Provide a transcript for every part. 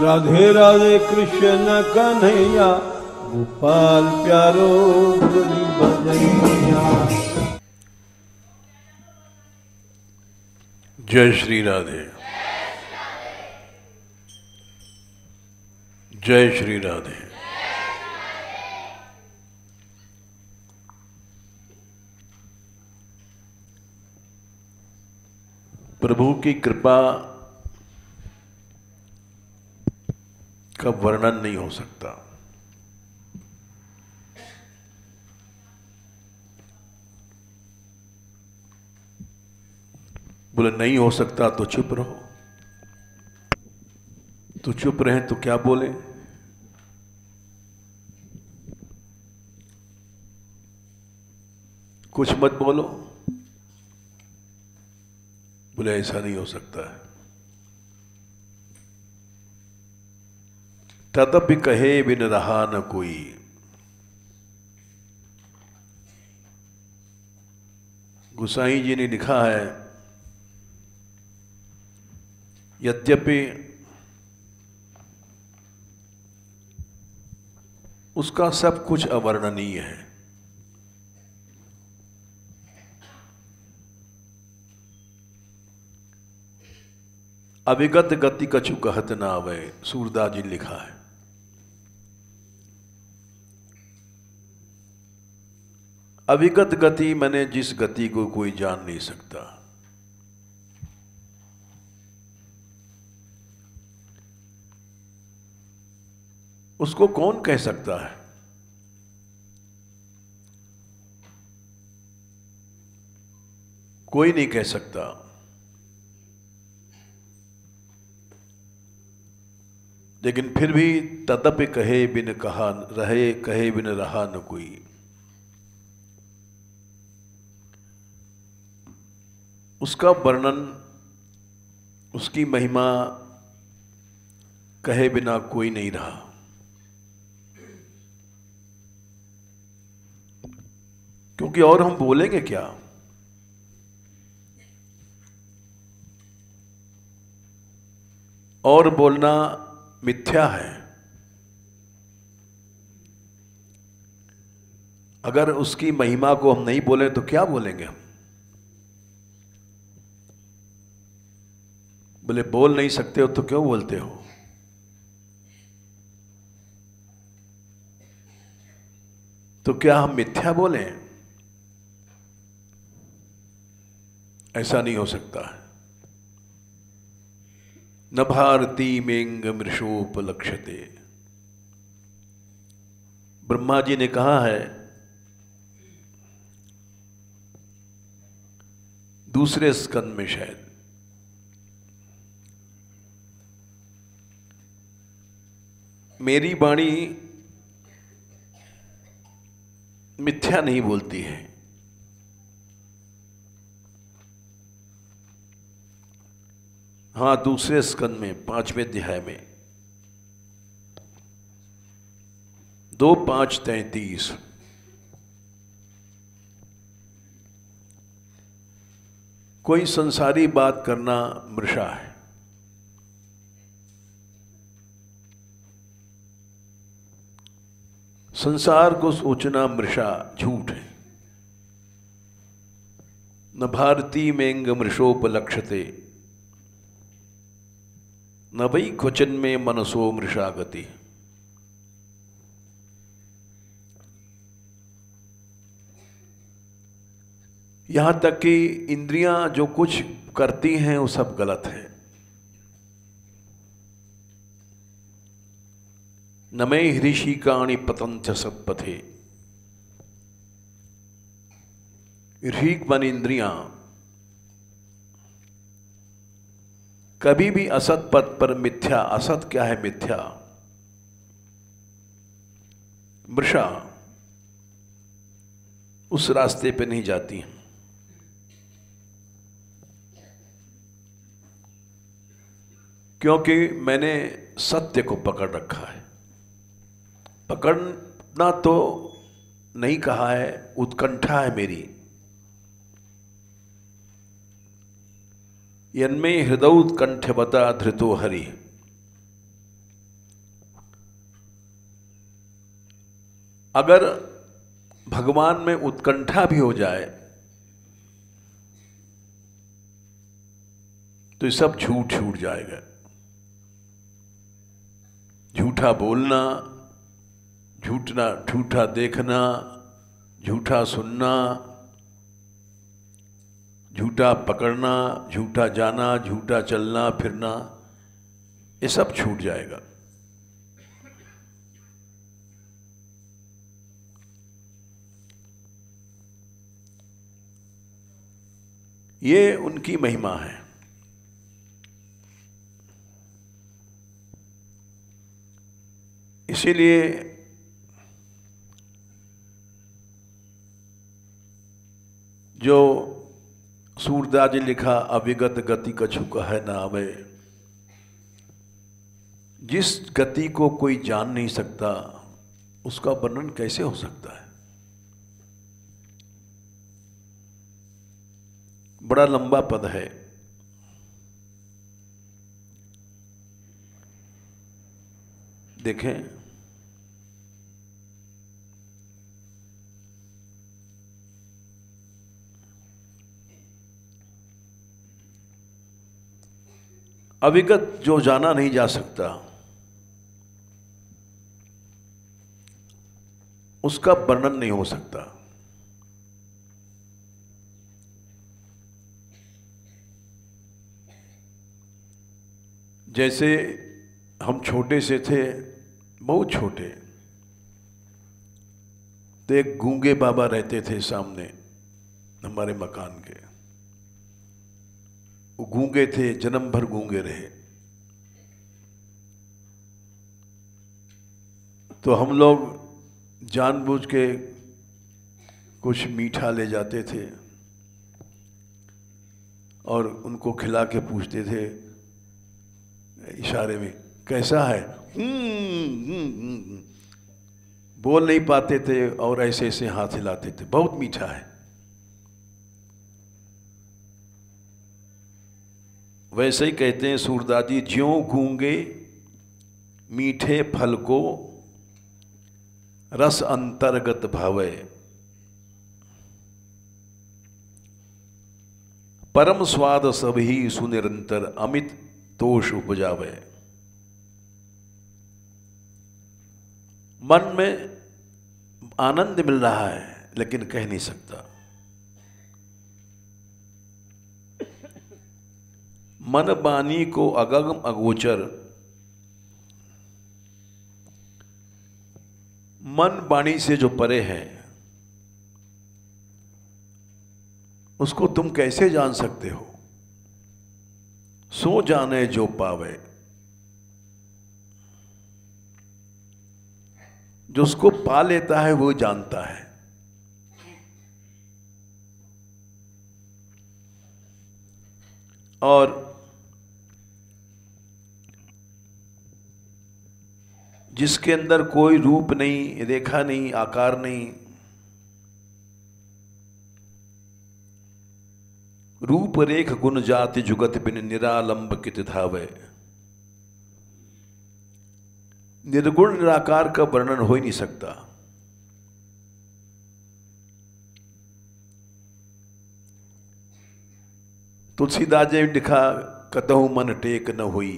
राधे राधे कृष्ण कन्हैया गोपाल प्यारो जय श्री राधे जय श्री राधे प्रभु की कृपा का वर्णन नहीं हो सकता बोले नहीं हो सकता तो चुप रहो तो चुप रहे तो क्या बोले कुछ मत बोलो बोले ऐसा नहीं हो सकता है तदप कहे बिन रहा न कोई गुसाई जी ने लिखा है यद्यपि उसका सब कुछ अवर्णनीय है अविगत गति कछु कहत ना आवे सूरदास जी लिखा है अभिगत गति मैंने जिस गति को कोई जान नहीं सकता उसको कौन कह सकता है कोई नहीं कह सकता लेकिन फिर भी तदप कहे बिन कहा रहे कहे बिन रहा न कोई उसका वर्णन उसकी महिमा कहे बिना कोई नहीं रहा क्योंकि और हम बोलेंगे क्या और बोलना मिथ्या है अगर उसकी महिमा को हम नहीं बोले तो क्या बोलेंगे हम बोले बोल नहीं सकते हो तो क्यों बोलते हो तो क्या हम मिथ्या बोले ऐसा नहीं हो सकता है न भारती मेंग मृषोपलक्षते ब्रह्मा जी ने कहा है दूसरे स्कंद में शायद मेरी बाणी मिथ्या नहीं बोलती है हाँ दूसरे स्कंद में पांचवें अध्याय में दो पांच तैतीस कोई संसारी बात करना मृषा है संसार को सोचना मृषा झूठ है न भारती मेंग मृषोपलक्षते न वही क्वचन में मनसो मृषा गति यहां तक कि इंद्रियां जो कुछ करती हैं वो सब गलत हैं नमे मे हृषिकाणी पतंच सपथे ऋक मन इंद्रिया कभी भी असत पद पर मिथ्या असत क्या है मिथ्या मृषा उस रास्ते पे नहीं जाती हैं क्योंकि मैंने सत्य को पकड़ रखा है पकड़ना तो नहीं कहा है उत्कंठा है मेरी यन्मे हृदय बता धृतो हरि अगर भगवान में उत्कंठा भी हो जाए तो ये सब झूठ छूट जाएगा झूठा बोलना झूठना झूठा देखना झूठा सुनना झूठा पकड़ना झूठा जाना झूठा चलना फिरना ये सब छूट जाएगा ये उनकी महिमा है इसीलिए जो सूरदास जी लिखा अविगत गति कछु है ना वे जिस गति को कोई जान नहीं सकता उसका वर्णन कैसे हो सकता है बड़ा लंबा पद है देखें अविगत जो जाना नहीं जा सकता उसका वर्णन नहीं हो सकता जैसे हम छोटे से थे बहुत छोटे तो एक गूंगे बाबा रहते थे सामने हमारे मकान के गूंगे थे जन्म भर गूंगे रहे तो हम लोग जानबूझ के कुछ मीठा ले जाते थे और उनको खिला के पूछते थे इशारे में कैसा है हम्म, हम्म, हम्म, बोल नहीं पाते थे और ऐसे ऐसे हाथ हिलाते थे बहुत मीठा है वैसे ही कहते हैं सूरदादी ज्यों गूंगे मीठे फल को रस अंतर्गत भवे परम स्वाद सभी सुनिरंतर अमित तोष उपजावे मन में आनंद मिल रहा है लेकिन कह नहीं सकता मन बानी को अगम अगोचर मन बाणी से जो परे है उसको तुम कैसे जान सकते हो सो जाने जो पावे जो उसको पा लेता है वो जानता है और जिसके अंदर कोई रूप नहीं रेखा नहीं आकार नहीं रूप रेख गुण जाति जुगत बिन निरालंब कित धावे निर्गुण निराकार का वर्णन हो ही नहीं सकता तुलसीदास जी लिखा कतहु मन टेक न हुई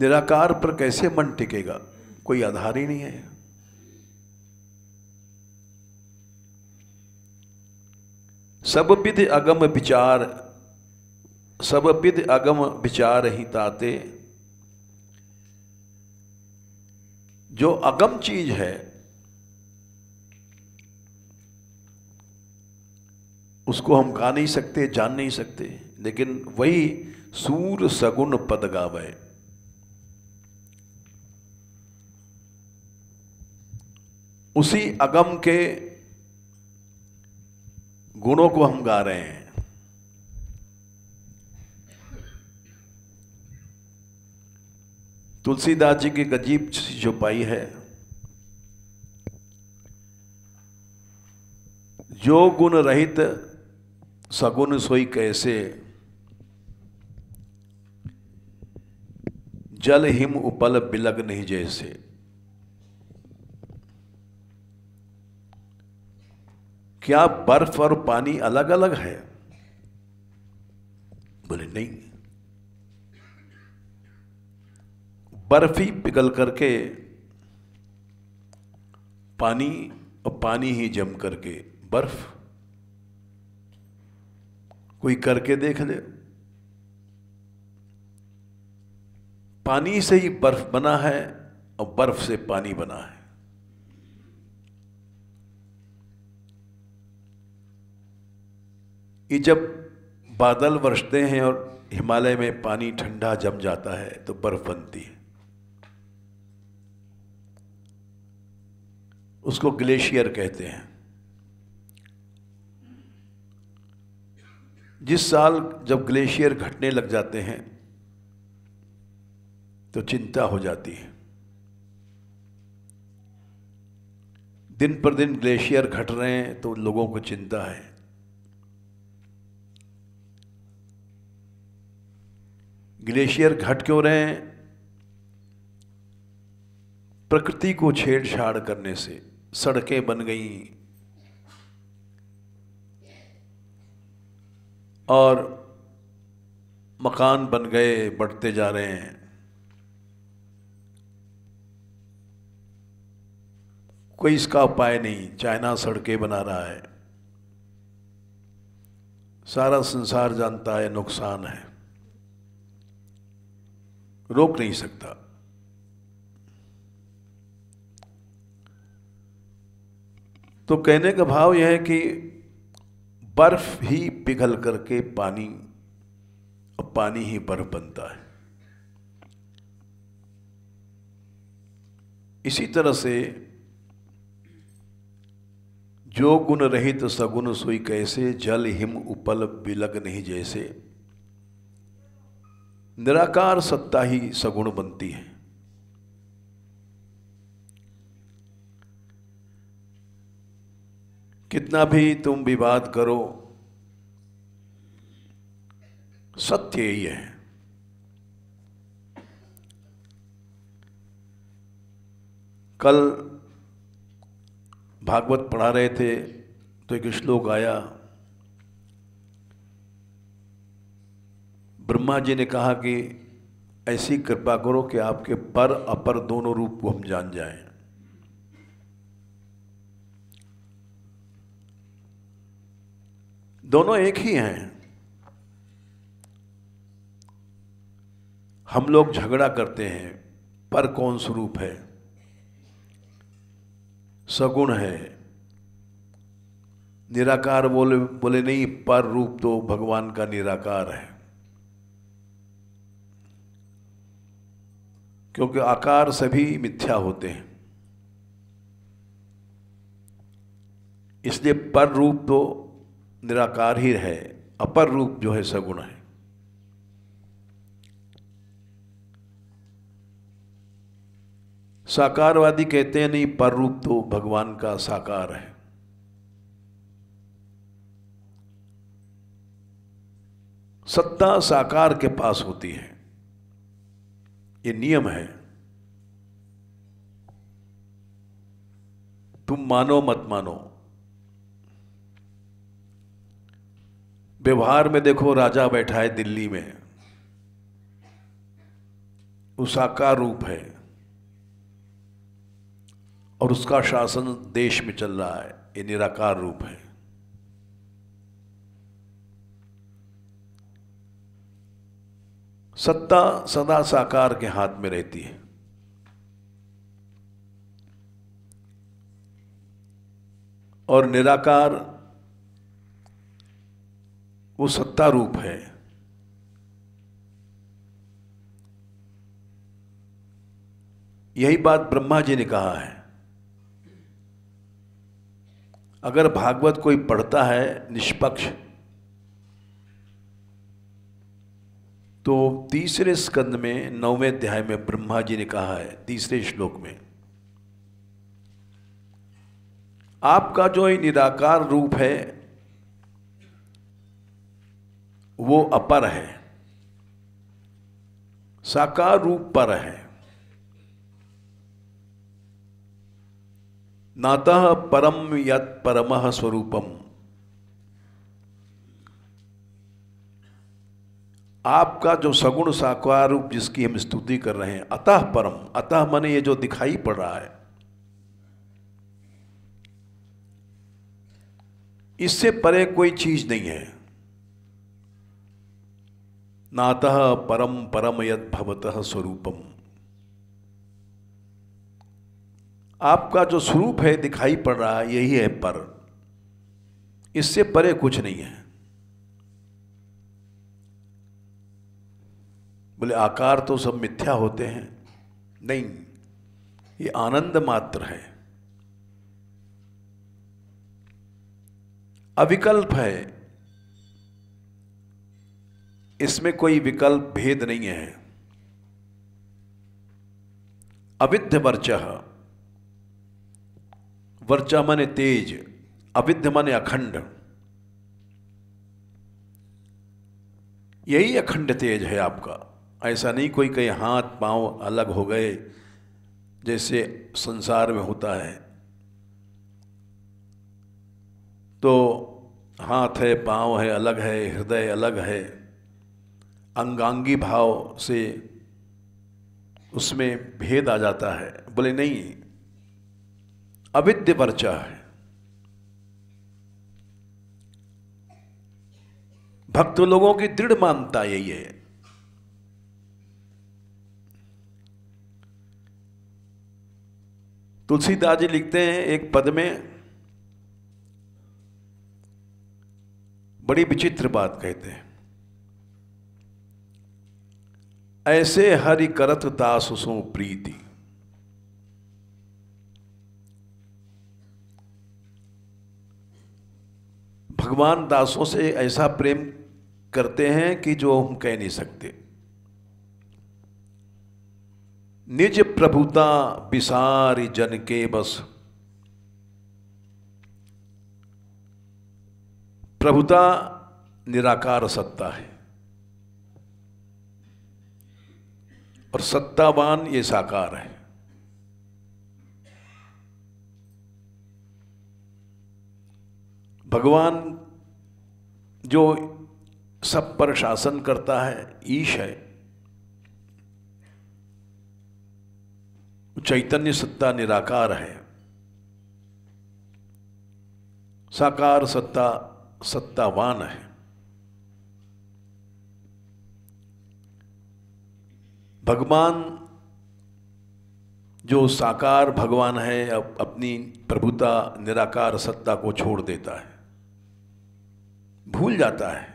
निराकार पर कैसे मन टिकेगा कोई आधार ही नहीं है सब विध अगम विचार सब विध अगम विचार ही ताते जो अगम चीज है उसको हम गा नहीं सकते जान नहीं सकते लेकिन वही सूर सगुण पद गावे उसी अगम के गुणों को हम गा रहे हैं तुलसीदास जी की गजीब जो पाई है जो गुण रहित सगुण सोई कैसे जल हिम उपल बिलग नहीं जैसे क्या बर्फ और पानी अलग अलग है बोले नहीं बर्फ ही पिघल करके पानी और पानी ही जम करके बर्फ कोई करके देख ले पानी से ही बर्फ बना है और बर्फ से पानी बना है ये जब बादल बरसते हैं और हिमालय में पानी ठंडा जम जाता है तो बर्फ बनती है उसको ग्लेशियर कहते हैं जिस साल जब ग्लेशियर घटने लग जाते हैं तो चिंता हो जाती है दिन पर दिन ग्लेशियर घट रहे हैं तो लोगों को चिंता है ग्लेशियर घट क्यों रहे हैं प्रकृति को छेड़छाड़ करने से सड़कें बन गई और मकान बन गए बढ़ते जा रहे हैं कोई इसका उपाय नहीं चाइना सड़कें बना रहा है सारा संसार जानता है नुकसान है रोक नहीं सकता तो कहने का भाव यह है कि बर्फ ही पिघल करके पानी और पानी ही बर्फ बनता है इसी तरह से जो गुण रहित सगुण सोई कैसे जल हिम उपल बिलग नहीं जैसे निराकार सत्ता ही सगुण बनती है कितना भी तुम विवाद करो सत्य ही है कल भागवत पढ़ा रहे थे तो एक श्लोक आया ब्रह्मा जी ने कहा कि ऐसी कृपा करो कि आपके पर अपर दोनों रूप को हम जान जाएं दोनों एक ही हैं हम लोग झगड़ा करते हैं पर कौन स्वरूप है सगुण है निराकार बोले बोले नहीं पर रूप तो भगवान का निराकार है क्योंकि आकार सभी मिथ्या होते हैं इसलिए पर रूप तो निराकार ही है अपर रूप जो है सगुण है साकारवादी कहते हैं नहीं पर रूप तो भगवान का साकार है सत्ता साकार के पास होती है ये नियम है तुम मानो मत मानो व्यवहार में देखो राजा बैठा है दिल्ली में उषा का रूप है और उसका शासन देश में चल रहा है ये निराकार रूप है सत्ता सदा साकार के हाथ में रहती है और निराकार वो सत्ता रूप है यही बात ब्रह्मा जी ने कहा है अगर भागवत कोई पढ़ता है निष्पक्ष तो तीसरे स्कंद में नौवें अध्याय में ब्रह्मा जी ने कहा है तीसरे श्लोक में आपका जो निराकार रूप है वो अपर है साकार रूप पर है नातः परम यत परम स्वरूपम आपका जो सगुण साकार रूप जिसकी हम स्तुति कर रहे हैं अतः परम अतः मैंने ये जो दिखाई पड़ रहा है इससे परे कोई चीज नहीं है नातः परम परम यद भवतः स्वरूपम आपका जो स्वरूप है दिखाई पड़ रहा है यही है पर इससे परे कुछ नहीं है बोले आकार तो सब मिथ्या होते हैं नहीं ये आनंद मात्र है अविकल्प है इसमें कोई विकल्प भेद नहीं है अविध्य वर्च वर्चा माने तेज अविध्य माने अखंड यही अखंड तेज है आपका ऐसा नहीं कोई कहीं हाथ पांव अलग हो गए जैसे संसार में होता है तो हाथ है पांव है अलग है हृदय अलग है अंगांगी भाव से उसमें भेद आ जाता है बोले नहीं अविद्य पर्चा है भक्त लोगों की दृढ़ मानता यही है तुलसीदास जी लिखते हैं एक पद में बड़ी विचित्र बात कहते हैं ऐसे हरि करत दास सो प्रीति भगवान दासों से ऐसा प्रेम करते हैं कि जो हम कह नहीं सकते निज प्रभुता विसारी जन के बस प्रभुता निराकार सत्ता है और सत्तावान ये साकार है भगवान जो सब पर शासन करता है ईश है चैतन्य सत्ता निराकार है साकार सत्ता सत्तावान है भगवान जो साकार भगवान है अपनी प्रभुता निराकार सत्ता को छोड़ देता है भूल जाता है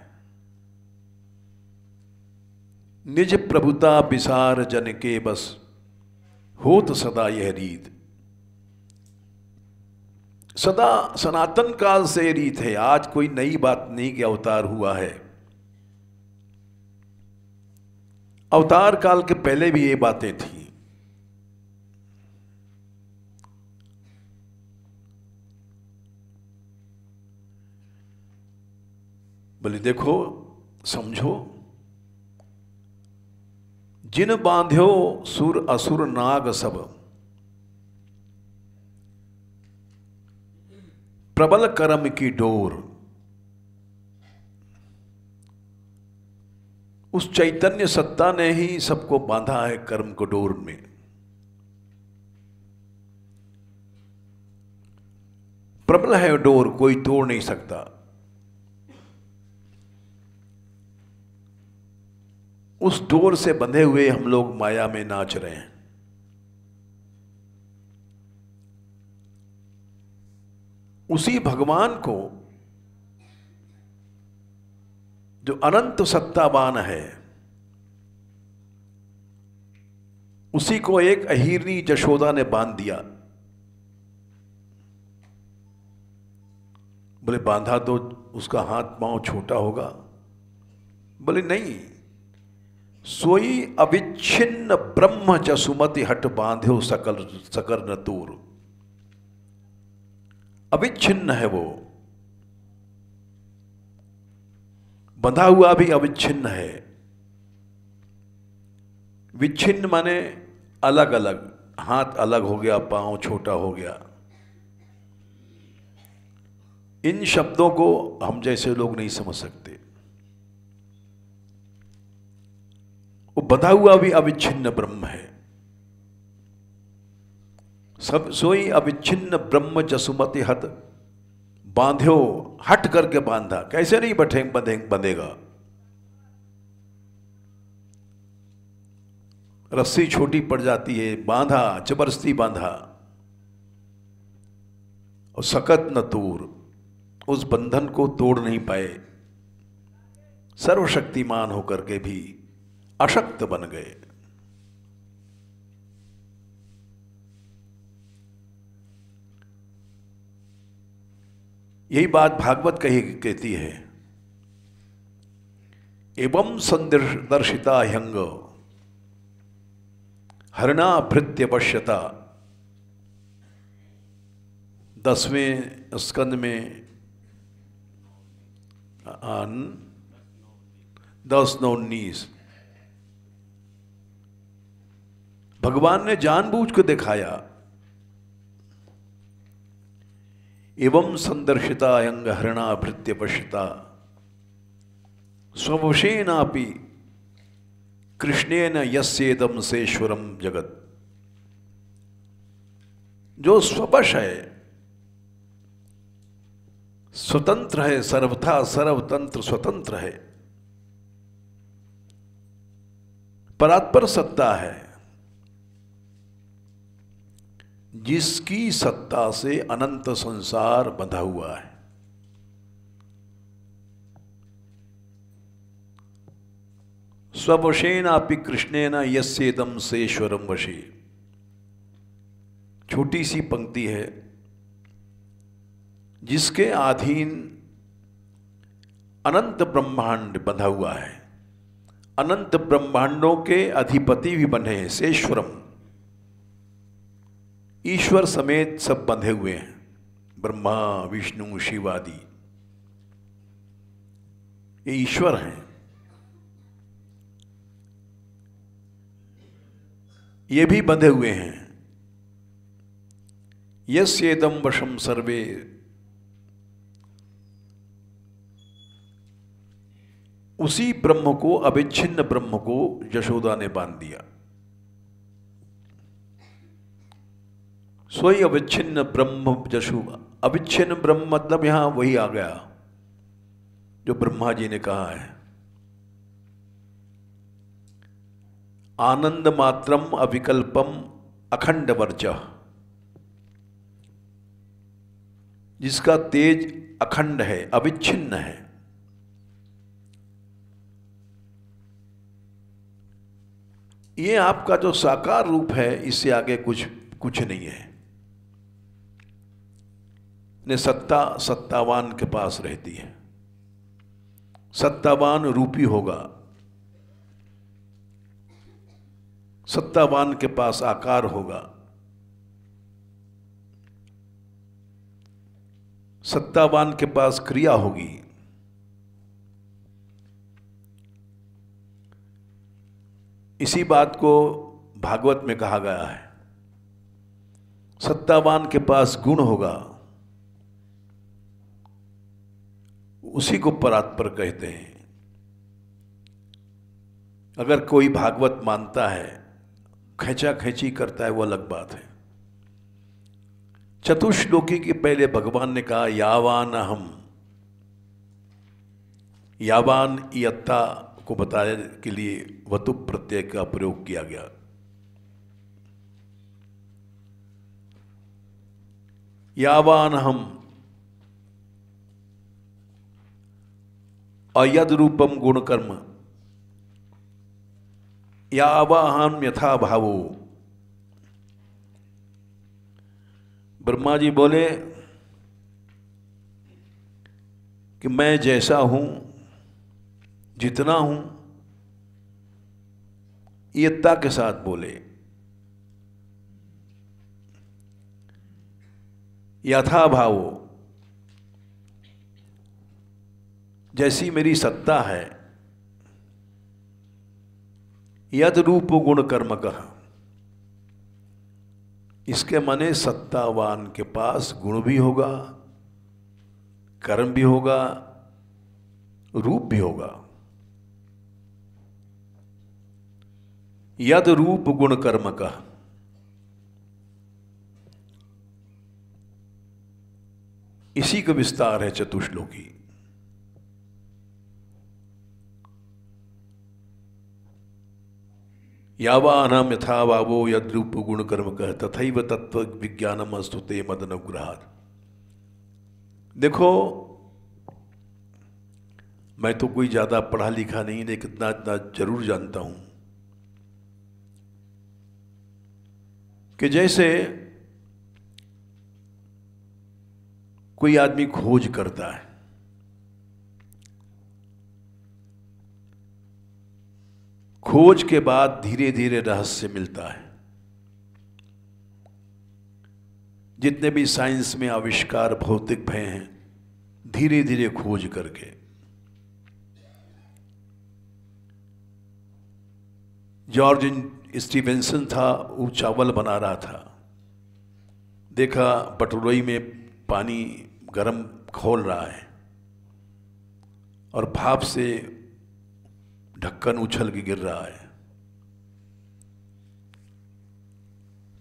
निज प्रभुता विसार जन के बस हो तो सदा यह रीत सदा सनातन काल से रीत है आज कोई नई बात नहीं कि अवतार हुआ है अवतार काल के पहले भी ये बातें थी बोले देखो समझो जिन बांध्यो सुर असुर नाग सब प्रबल कर्म की डोर उस चैतन्य सत्ता ने ही सबको बांधा है कर्म को डोर में प्रबल है डोर कोई तोड़ नहीं सकता उस डोर से बंधे हुए हम लोग माया में नाच रहे हैं उसी भगवान को जो अनंत सत्तावान है उसी को एक अहिरनी जशोदा ने बांध दिया बोले बांधा तो उसका हाथ पांव छोटा होगा बोले नहीं सोई अविच्छिन्न ब्रह्म च सुमति हट बांधे सकल सकर न दूर अविच्छिन्न है वो बंधा हुआ भी अविच्छिन्न है विच्छिन्न माने अलग अलग हाथ अलग हो गया पांव छोटा हो गया इन शब्दों को हम जैसे लोग नहीं समझ सकते वो बता हुआ भी अविच्छिन्न ब्रह्म है सब सोई अविच्छिन्न ब्रह्म जसुमति हत बांध्यो हट करके बांधा कैसे नहीं बैठे बंधेगा रस्सी छोटी पड़ जाती है बांधा चबरस्ती बांधा और सकत न तूर उस बंधन को तोड़ नहीं पाए सर्वशक्तिमान होकर के भी अशक्त बन गए यही बात भागवत कही कहती है एवं संदर्शिता हंग हरणा भृत्यवश्यता दसवें स्कंद में दस नौ उन्नीस भगवान ने जानबूझ के दिखाया एवं संदर्शिता अंग हरणा भृत्य पश्यता स्ववशेनापि कृष्णेन यस्येदम सेश्वरम जगत जो स्वपश है स्वतंत्र है सर्वथा सर्वतंत्र स्वतंत्र है परात्पर सत्ता है जिसकी सत्ता से अनंत संसार बंधा हुआ है स्ववशेन आपी कृष्णेन यस्येदम सेश्वरम वशे छोटी सी पंक्ति है जिसके अधीन अनंत ब्रह्मांड बंधा हुआ है अनंत ब्रह्मांडों के अधिपति भी बने हैं सेश्वरम ईश्वर समेत सब बंधे हुए हैं ब्रह्मा विष्णु शिव आदि ये ईश्वर हैं ये भी बंधे हुए हैं यस वशम सर्वे उसी ब्रह्म को अविच्छिन्न ब्रह्म को यशोदा ने बांध दिया सोई अविच्छिन्न ब्रह्म जशु अविच्छिन्न ब्रह्म मतलब यहां वही आ गया जो ब्रह्मा जी ने कहा है आनंद मात्रम अविकल्पम अखंड वर्च जिसका तेज अखंड है अविच्छिन्न है ये आपका जो साकार रूप है इससे आगे कुछ कुछ नहीं है ने सत्ता सत्तावान के पास रहती है सत्तावान रूपी होगा सत्तावान के पास आकार होगा सत्तावान के पास क्रिया होगी इसी बात को भागवत में कहा गया है सत्तावान के पास गुण होगा उसी को परात्पर कहते हैं अगर कोई भागवत मानता है खेचा खेची करता है वो अलग बात है चतुश्लोकी के पहले भगवान ने कहा यावान हम यावान यत्ता को बताने के लिए वतु प्रत्यय का प्रयोग किया गया यावान हम अयद रूपम गुणकर्म यावाहन यथा भावो ब्रह्मा जी बोले कि मैं जैसा हूं जितना हूं एकता के साथ बोले यथा भावो जैसी मेरी सत्ता है यद रूप गुण कर्म कह इसके माने सत्तावान के पास गुण भी होगा कर्म भी होगा रूप भी होगा यद रूप गुण कर्म कह इसी का विस्तार है चतुश्लोकी यावानाम यथा वावो यद्रूप गुण कर्म कह तथा तत्व विज्ञानम अस्तुते मद देखो मैं तो कोई ज़्यादा पढ़ा लिखा नहीं लेकिन इतना इतना जरूर जानता हूँ कि जैसे कोई आदमी खोज करता है खोज के बाद धीरे धीरे रहस्य मिलता है जितने भी साइंस में आविष्कार भौतिक भय हैं धीरे धीरे खोज करके जॉर्ज स्टीवेंसन था वो चावल बना रहा था देखा बटरोई में पानी गरम खोल रहा है और भाप से ढक्कन उछल के गिर रहा है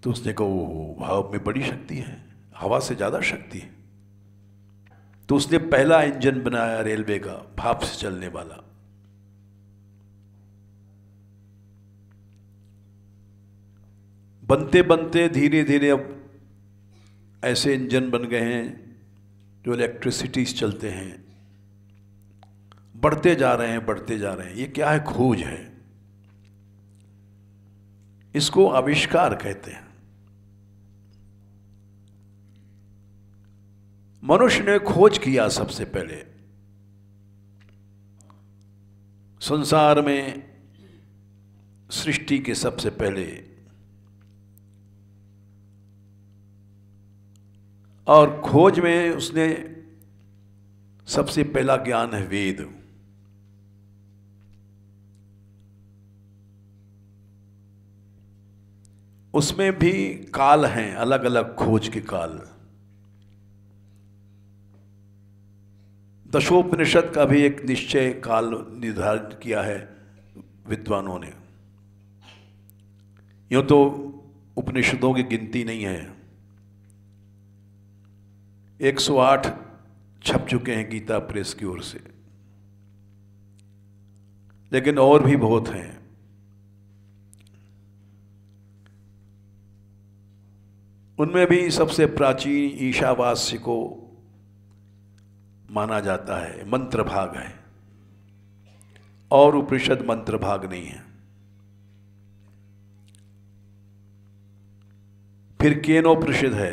तो उसने कहा भाव में बड़ी शक्ति है हवा से ज़्यादा शक्ति है तो उसने पहला इंजन बनाया रेलवे का भाप से चलने वाला बनते बनते धीरे धीरे अब ऐसे इंजन बन गए हैं जो इलेक्ट्रिसिटी चलते हैं बढ़ते जा रहे हैं बढ़ते जा रहे हैं ये क्या है खोज है इसको आविष्कार कहते हैं मनुष्य ने खोज किया सबसे पहले संसार में सृष्टि के सबसे पहले और खोज में उसने सबसे पहला ज्ञान है वेद उसमें भी काल हैं अलग अलग खोज के काल दशोपनिषद का भी एक निश्चय काल निर्धारित किया है विद्वानों ने यू तो उपनिषदों की गिनती नहीं है 108 छप चुके हैं गीता प्रेस की ओर से लेकिन और भी बहुत हैं उनमें भी सबसे प्राचीन ईशावास्य को माना जाता है मंत्र भाग है और उपनिषद मंत्र भाग नहीं है फिर केनोपनिषद है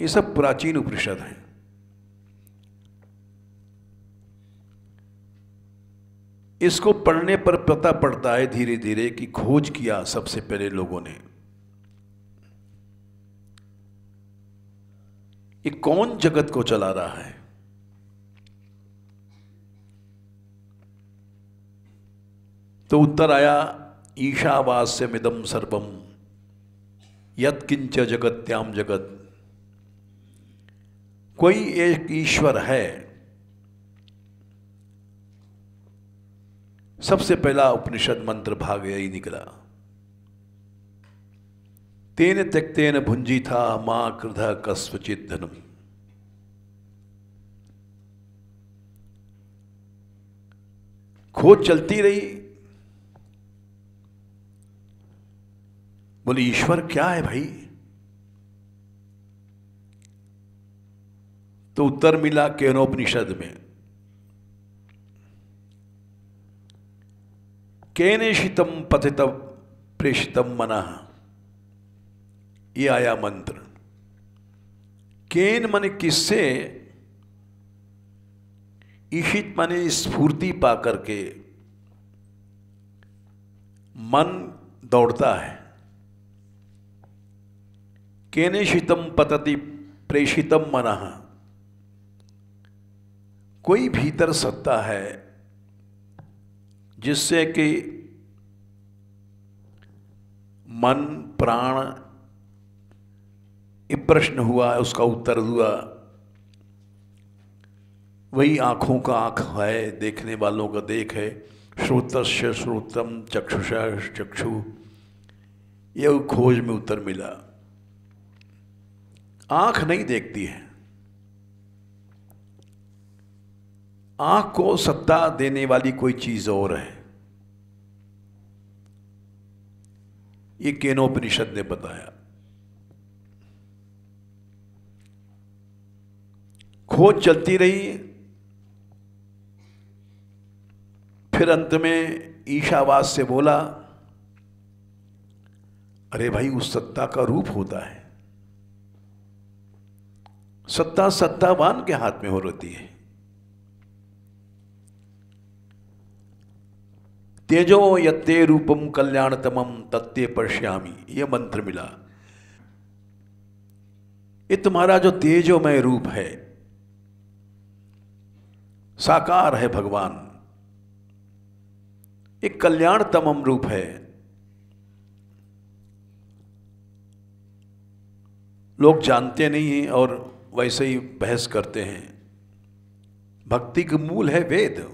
ये सब प्राचीन उपनिषद है इसको पढ़ने पर पता पड़ता है धीरे धीरे कि खोज किया सबसे पहले लोगों ने ये कौन जगत को चला रहा है तो उत्तर आया ईशावास्य मिदम सर्वम यत्किंच त्याम जगत कोई एक ईश्वर है सबसे पहला उपनिषद मंत्र भाग यही निकला तेन त्यक्तन भुंजी था माँ कृध कस्वचित धनम खोज चलती रही बोले ईश्वर क्या है भाई तो उत्तर मिला केनोपनिषद में शितम पथितम प्रेषितम मना ये आया मंत्र केन मन किससे ईशित माने स्फूर्ति पा करके मन दौड़ता है केने शितम पतति प्रेषितम मन कोई भीतर सत्ता है जिससे कि मन प्राण ये प्रश्न हुआ उसका उत्तर हुआ वही आंखों का आंख है देखने वालों का देख है श्रोत श्रोतम चक्षुष चक्षु यह खोज में उत्तर मिला आंख नहीं देखती है आंख को सत्ता देने वाली कोई चीज़ और है ये केनोपनिषद ने बताया खोज चलती रही फिर अंत में ईशावास से बोला अरे भाई उस सत्ता का रूप होता है सत्ता सत्तावान के हाथ में हो रहती है तेजो यत्ते रूपम कल्याणतमम तत्ते पश्यामी यह मंत्र मिला ये तुम्हारा जो तेजोमय रूप है साकार है भगवान एक कल्याण तमम रूप है लोग जानते नहीं हैं और वैसे ही बहस करते हैं भक्ति का मूल है वेद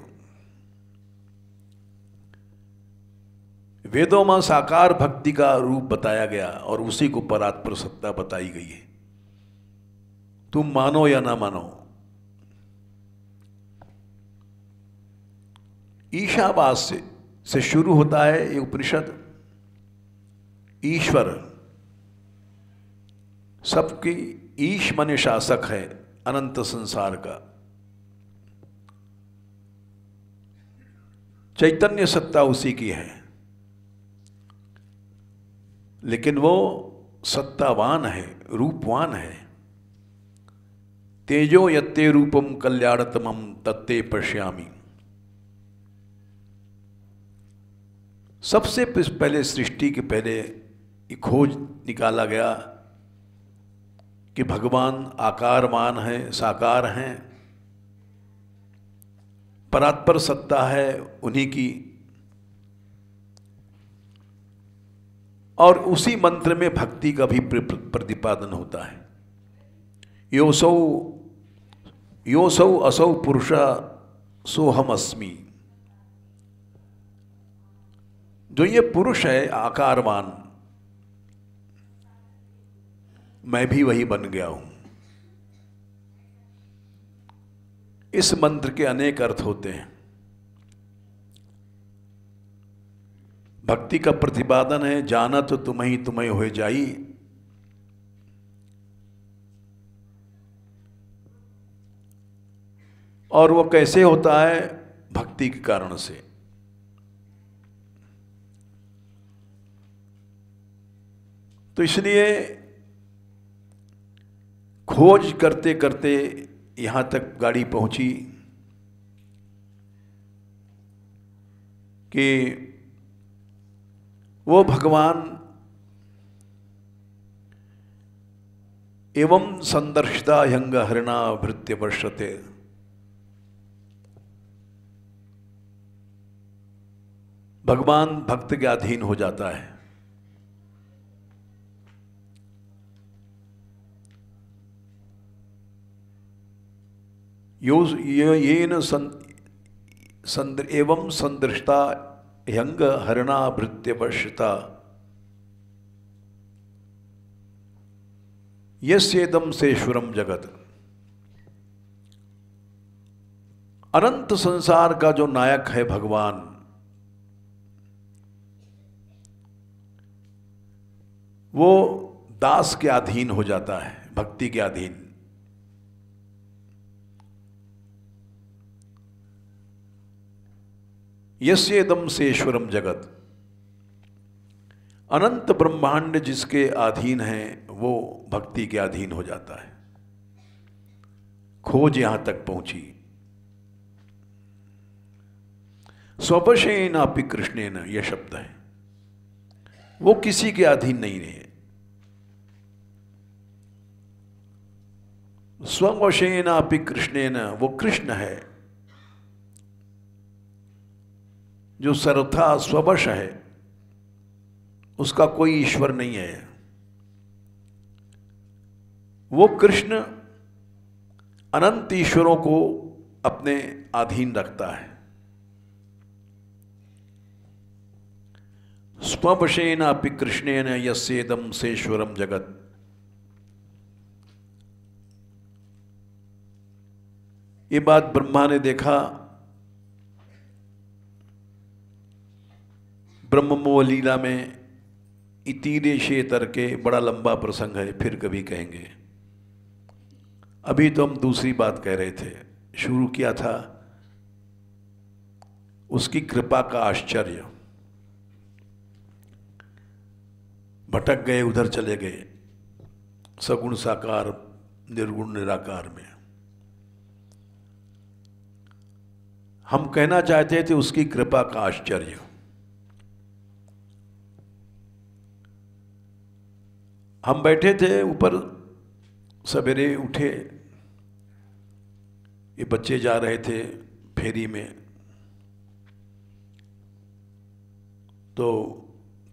वेदों में साकार भक्ति का रूप बताया गया और उसी को परात्पर सत्ता बताई गई है तुम मानो या ना मानो ईशावास से से शुरू होता है ये उपनिषद ईश्वर सबकी ईश मन शासक है अनंत संसार का चैतन्य सत्ता उसी की है लेकिन वो सत्तावान है रूपवान है तेजो यत्ते रूपम कल्याणतम तत्ते पश्यामी सबसे पहले सृष्टि के पहले ये खोज निकाला गया कि भगवान आकारमान है साकार हैं परात्पर सत्ता है उन्हीं की और उसी मंत्र में भक्ति का भी प्रतिपादन होता है योसौ योसौ असौ पुरुषा सोहम अस्मी जो तो ये पुरुष है आकारवान मैं भी वही बन गया हूं इस मंत्र के अनेक अर्थ होते हैं भक्ति का प्रतिपादन है जाना तो तुम्हें तुम्हें हो जाई और वो कैसे होता है भक्ति के कारण से तो इसलिए खोज करते करते यहाँ तक गाड़ी पहुँची कि वो भगवान एवं संदर्शिता यंग हरिणा भृत्य वर्षते भगवान भक्त के अधीन हो जाता है यो येन सन् संद्र एवं संदृष्टा यंग हरणाभृत्यवर्षिता येदम सेश्वरम जगत अनंत संसार का जो नायक है भगवान वो दास के अधीन हो जाता है भक्ति के अधीन यस्येदम सेश्वरम जगत अनंत ब्रह्मांड जिसके अधीन है वो भक्ति के अधीन हो जाता है खोज यहां तक पहुंची स्वपशेन आपी कृष्णेन न यह शब्द है वो किसी के अधीन नहीं है स्वशेन आपी कृष्णेन न वो कृष्ण है जो सर्वथा स्वश है उसका कोई ईश्वर नहीं है वो कृष्ण अनंत ईश्वरों को अपने अधीन रखता है स्वपशेन अपि कृष्णेन यस्येदम सेश्वरम जगत ये बात ब्रह्मा ने देखा ब्रह्म लीला में इतीरे शे के बड़ा लंबा प्रसंग है फिर कभी कहेंगे अभी तो हम दूसरी बात कह रहे थे शुरू किया था उसकी कृपा का आश्चर्य भटक गए उधर चले गए सगुण साकार निर्गुण निराकार में हम कहना चाहते थे उसकी कृपा का आश्चर्य हम बैठे थे ऊपर सवेरे उठे ये बच्चे जा रहे थे फेरी में तो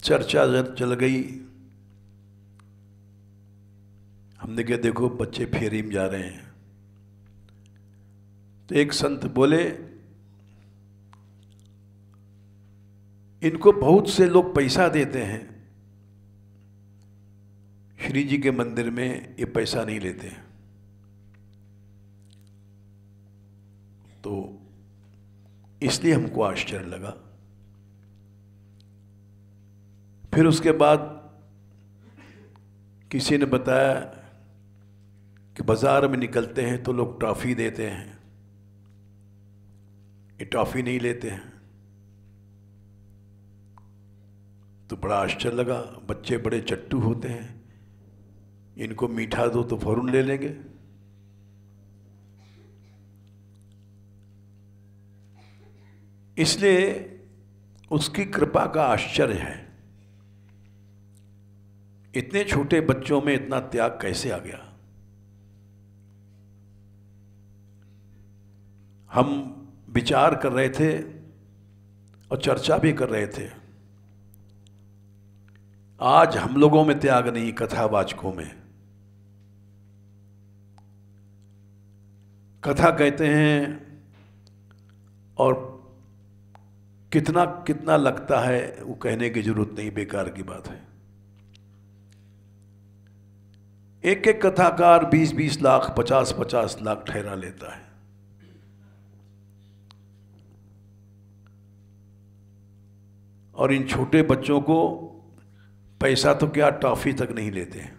चर्चा चल गई हमने कहा देखो बच्चे फेरी में जा रहे हैं तो एक संत बोले इनको बहुत से लोग पैसा देते हैं श्री जी के मंदिर में ये पैसा नहीं लेते तो इसलिए हमको आश्चर्य लगा फिर उसके बाद किसी ने बताया कि बाज़ार में निकलते हैं तो लोग टॉफ़ी देते हैं ये टॉफ़ी नहीं लेते हैं तो बड़ा आश्चर्य लगा बच्चे बड़े चट्टू होते हैं इनको मीठा दो तो फौरन ले लेंगे इसलिए उसकी कृपा का आश्चर्य है इतने छोटे बच्चों में इतना त्याग कैसे आ गया हम विचार कर रहे थे और चर्चा भी कर रहे थे आज हम लोगों में त्याग नहीं कथावाचकों में कथा कहते हैं और कितना कितना लगता है वो कहने की जरूरत नहीं बेकार की बात है एक एक कथाकार 20-20 लाख 50-50 लाख ठहरा लेता है और इन छोटे बच्चों को पैसा तो क्या टॉफी तक नहीं लेते हैं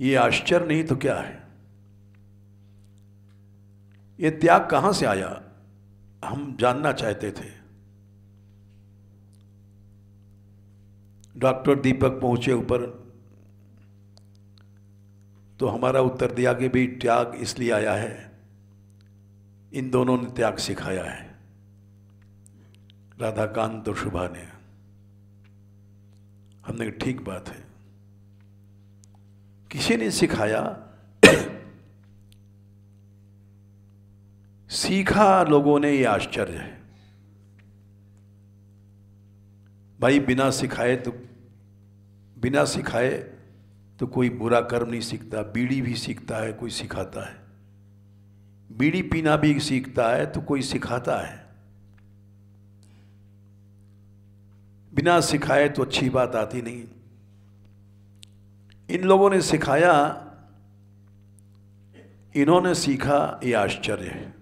ये आश्चर्य नहीं तो क्या है ये त्याग कहाँ से आया हम जानना चाहते थे डॉक्टर दीपक पहुंचे ऊपर तो हमारा उत्तर दिया कि भी त्याग इसलिए आया है इन दोनों ने त्याग सिखाया है राधाकांत और शुभा ने हमने ठीक बात है किसी ने सिखाया सीखा लोगों ने ये आश्चर्य है भाई बिना सिखाए तो बिना सिखाए तो कोई बुरा कर्म नहीं सीखता बीड़ी भी सीखता है कोई सिखाता है बीड़ी पीना भी सीखता है तो कोई सिखाता है बिना सिखाए तो अच्छी बात आती नहीं इन लोगों ने सिखाया इन्होंने सीखा ये आश्चर्य है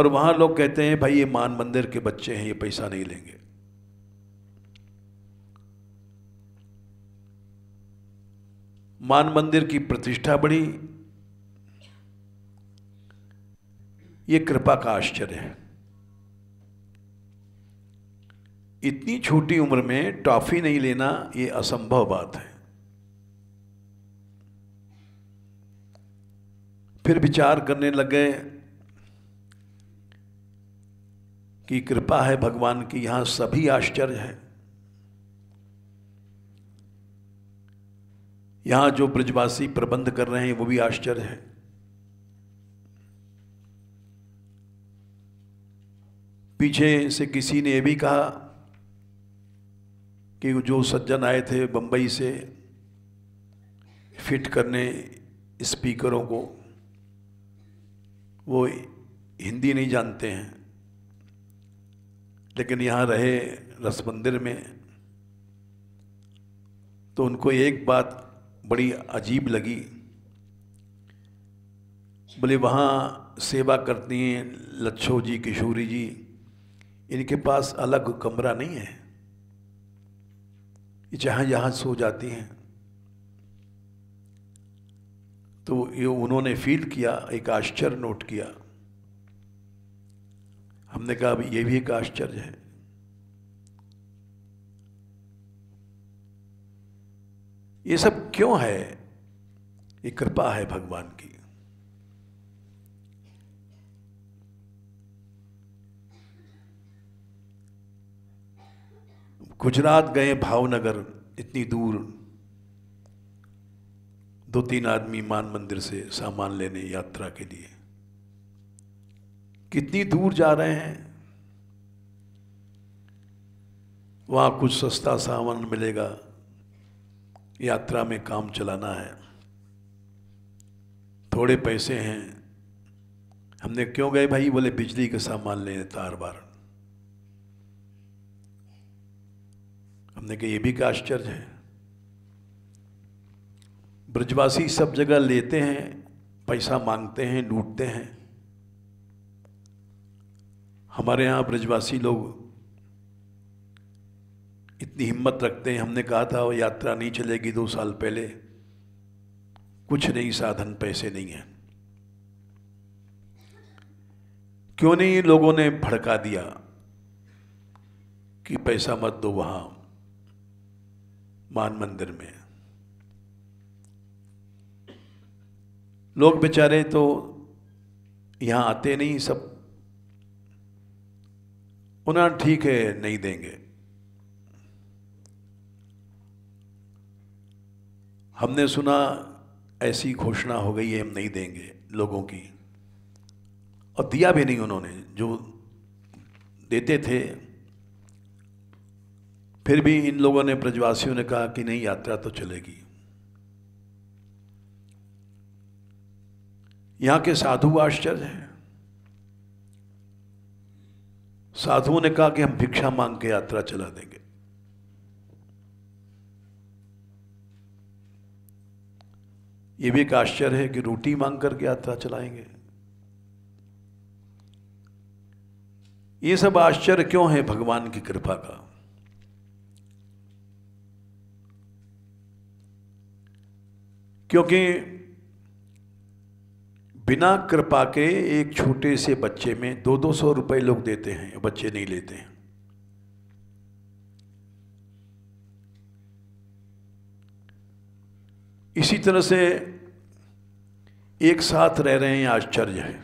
और वहां लोग कहते हैं भाई ये मान मंदिर के बच्चे हैं ये पैसा नहीं लेंगे मान मंदिर की प्रतिष्ठा बढ़ी ये कृपा का आश्चर्य है इतनी छोटी उम्र में टॉफ़ी नहीं लेना ये असंभव बात है फिर विचार करने लग गए कि कृपा है भगवान की यहां सभी आश्चर्य है यहां जो ब्रजवासी प्रबंध कर रहे हैं वो भी आश्चर्य है पीछे से किसी ने यह भी कहा कि जो सज्जन आए थे बम्बई से फिट करने स्पीकरों को वो हिंदी नहीं जानते हैं लेकिन यहाँ रहे रस मंदिर में तो उनको एक बात बड़ी अजीब लगी बोले वहाँ सेवा करती हैं लच्छो जी किशोरी जी इनके पास अलग कमरा नहीं है जहां जहां सो जाती हैं तो ये उन्होंने फील किया एक आश्चर्य नोट किया हमने कहा अभी ये भी एक आश्चर्य है ये सब क्यों है ये कृपा है भगवान की गुजरात गए भावनगर इतनी दूर दो तीन आदमी मान मंदिर से सामान लेने यात्रा के लिए कितनी दूर जा रहे हैं वहाँ कुछ सस्ता सामान मिलेगा यात्रा में काम चलाना है थोड़े पैसे हैं हमने क्यों गए भाई बोले बिजली का सामान लेने तार बार हमने कहा ये भी का आश्चर्य है ब्रजवासी सब जगह लेते हैं पैसा मांगते हैं लूटते हैं हमारे यहाँ ब्रजवासी लोग इतनी हिम्मत रखते हैं हमने कहा था वो यात्रा नहीं चलेगी दो साल पहले कुछ नहीं साधन पैसे नहीं हैं क्यों नहीं लोगों ने भड़का दिया कि पैसा मत दो वहाँ मान मंदिर में लोग बेचारे तो यहाँ आते नहीं सब उन्हें ठीक है नहीं देंगे हमने सुना ऐसी घोषणा हो गई है हम नहीं देंगे लोगों की और दिया भी नहीं उन्होंने जो देते थे फिर भी इन लोगों ने ब्रजवासियों ने कहा कि नहीं यात्रा तो चलेगी यहां के साधु आश्चर्य हैं साधुओं ने कहा कि हम भिक्षा मांग के यात्रा चला देंगे ये भी एक आश्चर्य है कि रोटी मांग करके यात्रा चलाएंगे ये सब आश्चर्य क्यों है भगवान की कृपा का क्योंकि बिना कृपा के एक छोटे से बच्चे में दो दो सौ रुपये लोग देते हैं बच्चे नहीं लेते हैं इसी तरह से एक साथ रह रहे हैं आश्चर्य है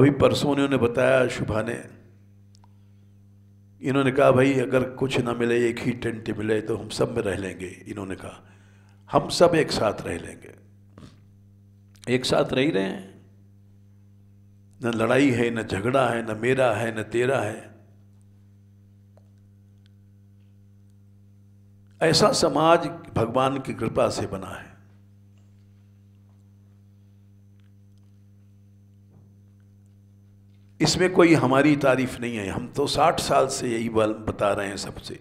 अभी परसों ने उन्हें बताया शुभा ने इन्होंने कहा भाई अगर कुछ ना मिले एक ही टेंट मिले तो हम सब में रह लेंगे इन्होंने कहा हम सब एक साथ रह लेंगे एक साथ रह रहे हैं न लड़ाई है न झगड़ा है न मेरा है न तेरा है ऐसा समाज भगवान की कृपा से बना है इसमें कोई हमारी तारीफ नहीं है हम तो साठ साल से यही बता रहे हैं सबसे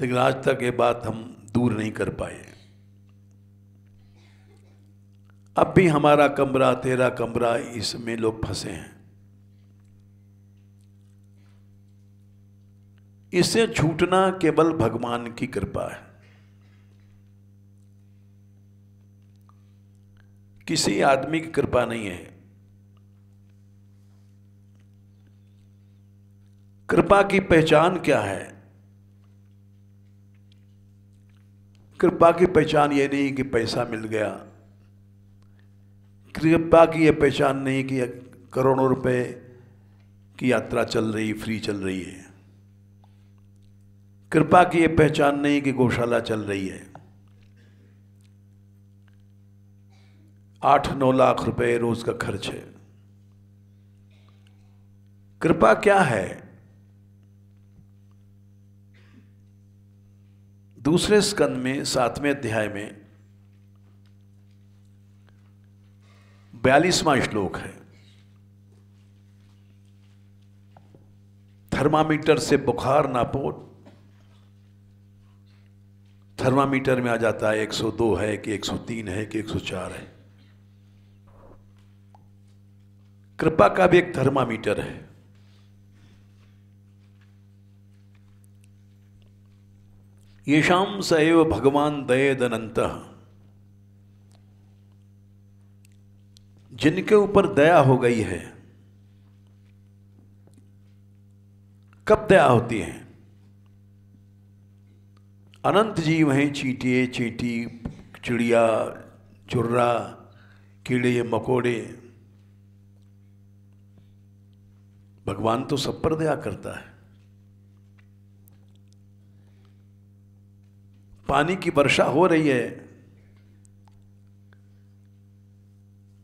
लेकिन आज तक ये बात हम दूर नहीं कर पाए अब भी हमारा कमरा तेरा कमरा इसमें लोग फंसे हैं इससे छूटना केवल भगवान की कृपा है किसी आदमी की कृपा नहीं है कृपा की पहचान क्या है कृपा की पहचान ये नहीं कि पैसा मिल गया कृपा की यह पहचान नहीं कि करोड़ों रुपए की यात्रा चल रही फ्री चल रही है कृपा की यह पहचान नहीं कि गौशाला चल रही है आठ नौ लाख रुपए रोज का खर्च है कृपा क्या है दूसरे स्कंद में सातवें अध्याय में बयालीसवां श्लोक है थर्मामीटर से बुखार नापो थर्मामीटर में आ जाता है 102 है कि 103 है कि 104 है कृपा का भी एक थर्मामीटर है येषाम सैव भगवान दयेदनंत जिनके ऊपर दया हो गई है कब दया होती है अनंत जीव हैं चीटिए चीटी चिड़िया चुर्रा कीड़े मकोड़े भगवान तो सब पर दया करता है पानी की वर्षा हो रही है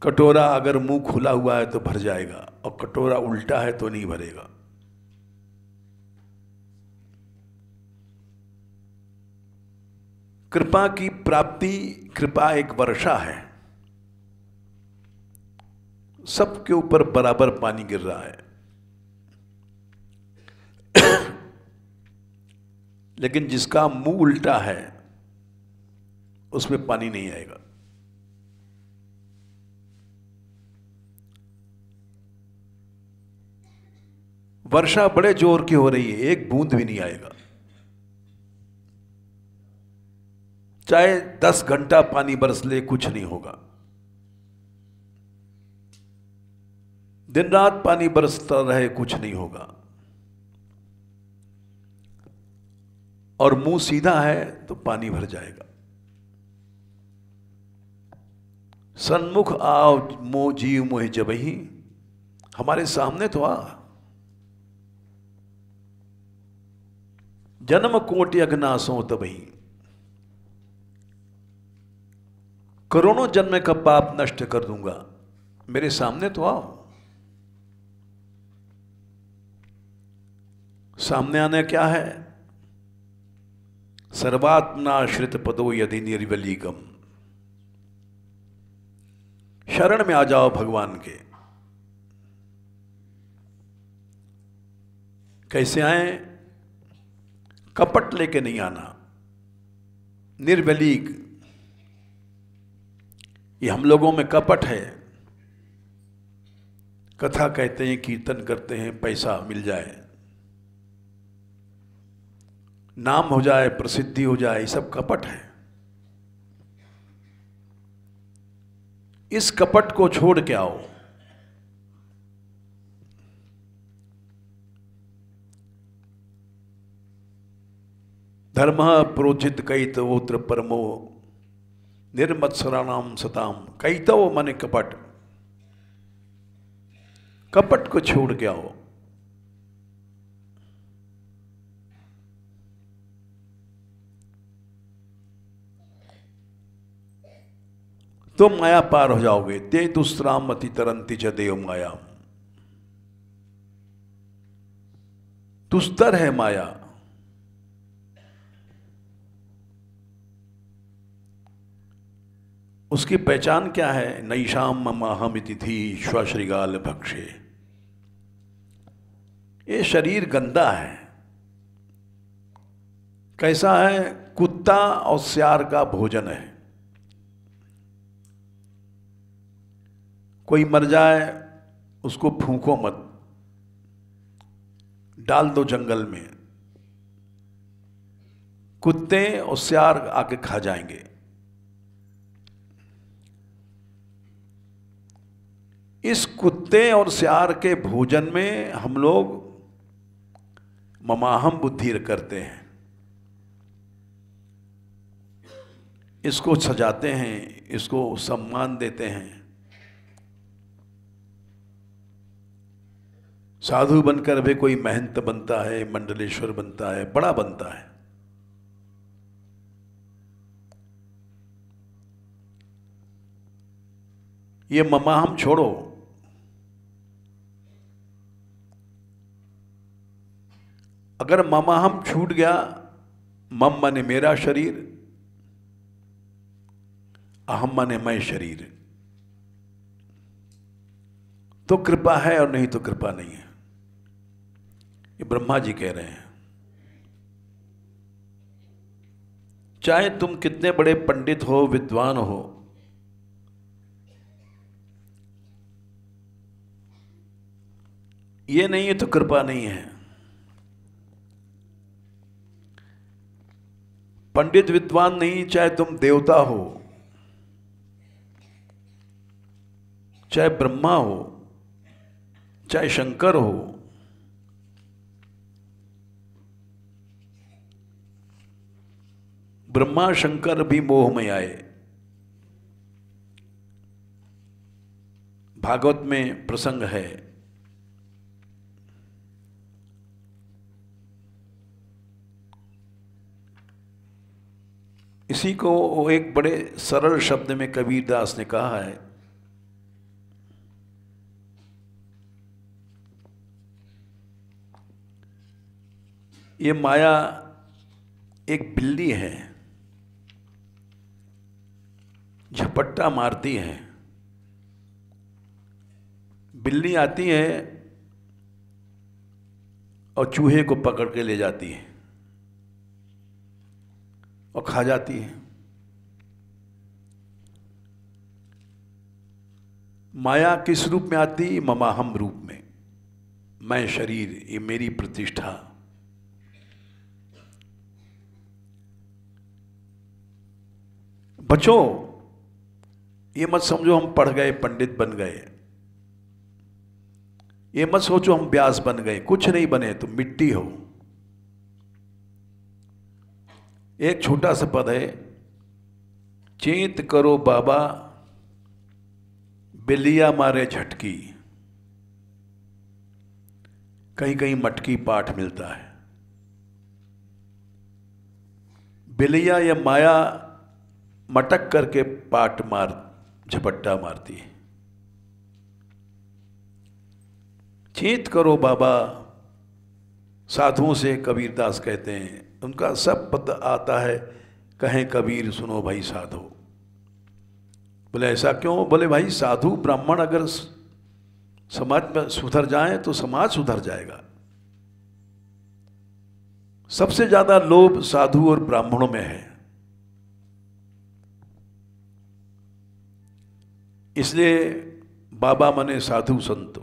कटोरा अगर मुंह खुला हुआ है तो भर जाएगा और कटोरा उल्टा है तो नहीं भरेगा कृपा की प्राप्ति कृपा एक वर्षा है सबके ऊपर बराबर पानी गिर रहा है लेकिन जिसका मुंह उल्टा है उसमें पानी नहीं आएगा वर्षा बड़े जोर की हो रही है एक बूंद भी नहीं आएगा चाहे दस घंटा पानी बरस ले कुछ नहीं होगा दिन रात पानी बरसता रहे कुछ नहीं होगा और मुंह सीधा है तो पानी भर जाएगा सन्मुख आओ मोह जीव मोह ही हमारे सामने तो आ जन्म कोट तब ही करोड़ों जन्म का पाप नष्ट कर दूंगा मेरे सामने तो आओ सामने आने क्या है सर्वात्माश्रित पदो यदि निर्वलीगम शरण में आ जाओ भगवान के कैसे आए कपट लेके नहीं आना निर्वलीग ये हम लोगों में कपट है कथा कहते हैं कीर्तन करते हैं पैसा मिल जाए नाम हो जाए प्रसिद्धि हो जाए सब कपट है इस कपट को छोड़ के आओ धर्म प्रोचित उत्र परमो निर्मत्सराणाम सताम कैतव मन कपट कपट को छोड़ के आओ तो माया पार हो जाओगे ते दूसराम अति तरंती चेव देव माया दुस्तर है माया उसकी पहचान क्या है नईशाम ममाहम तिथि श्रीगाल भक्षे ये शरीर गंदा है कैसा है कुत्ता और स्यार का भोजन है कोई मर जाए उसको फूको मत डाल दो जंगल में कुत्ते और सियार आके खा जाएंगे इस कुत्ते और सियार के भोजन में हम लोग ममाहम बुद्धि करते हैं इसको सजाते हैं इसको सम्मान देते हैं साधु बनकर भी कोई महंत बनता है मंडलेश्वर बनता है बड़ा बनता है ये ममा हम छोड़ो अगर ममा हम छूट गया मम माने मेरा शरीर अहम माने मैं शरीर तो कृपा है और नहीं तो कृपा नहीं है ये ब्रह्मा जी कह रहे हैं चाहे तुम कितने बड़े पंडित हो विद्वान हो ये नहीं है तो कृपा नहीं है पंडित विद्वान नहीं चाहे तुम देवता हो चाहे ब्रह्मा हो चाहे शंकर हो ब्रह्मा शंकर भी मोह में आए भागवत में प्रसंग है इसी को एक बड़े सरल शब्द में कबीरदास ने कहा है ये माया एक बिल्ली है झपट्टा मारती हैं बिल्ली आती है और चूहे को पकड़ के ले जाती है और खा जाती है माया किस रूप में आती ममाहम रूप में मैं शरीर ये मेरी प्रतिष्ठा बचो ये मत समझो हम पढ़ गए पंडित बन गए ये मत सोचो हम ब्यास बन गए कुछ नहीं बने तुम मिट्टी हो एक छोटा सा पद है चेत करो बाबा बिलिया मारे झटकी कहीं कहीं मटकी पाठ मिलता है बिलिया या माया मटक करके पाठ मारती झपट्टा मारती है चेत करो बाबा साधुओं से कबीरदास कहते हैं उनका सब पद आता है कहें कबीर सुनो भाई साधो बोले ऐसा क्यों बोले भाई साधु ब्राह्मण अगर समाज में सुधर जाए तो समाज सुधर जाएगा सबसे ज़्यादा लोभ साधु और ब्राह्मणों में है इसलिए बाबा मने साधु संत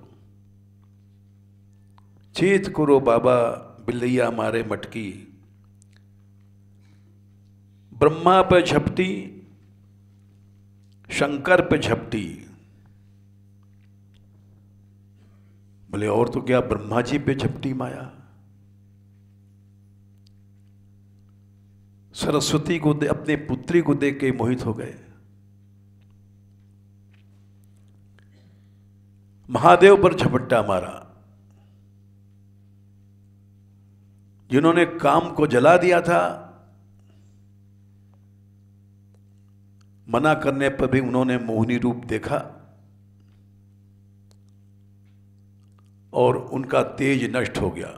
चेत करो बाबा बिल्लिया मारे मटकी ब्रह्मा पे झपटी शंकर पे झपटी बोले और तो क्या ब्रह्मा जी पे झपटी माया सरस्वती को दे अपने पुत्री को देख के मोहित हो गए महादेव पर झपट्टा मारा जिन्होंने काम को जला दिया था मना करने पर भी उन्होंने मोहनी रूप देखा और उनका तेज नष्ट हो गया